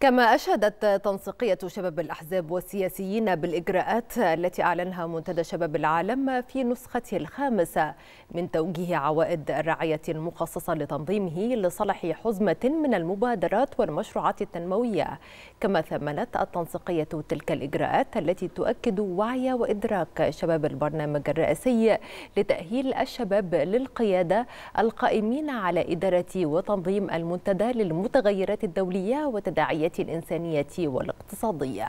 كما أشهدت تنسيقية شباب الأحزاب والسياسيين بالإجراءات التي أعلنها منتدى شباب العالم في نسخته الخامسة من توجيه عوائد الرعاية المخصصة لتنظيمه لصالح حزمة من المبادرات والمشروعات التنموية كما ثمنت التنسيقية تلك الإجراءات التي تؤكد وعي وإدراك شباب البرنامج الرئاسي لتأهيل الشباب للقيادة القائمين على إدارة وتنظيم المنتدى للمتغيرات الدولية وتداعية الحياه الإنسانية والاقتصادية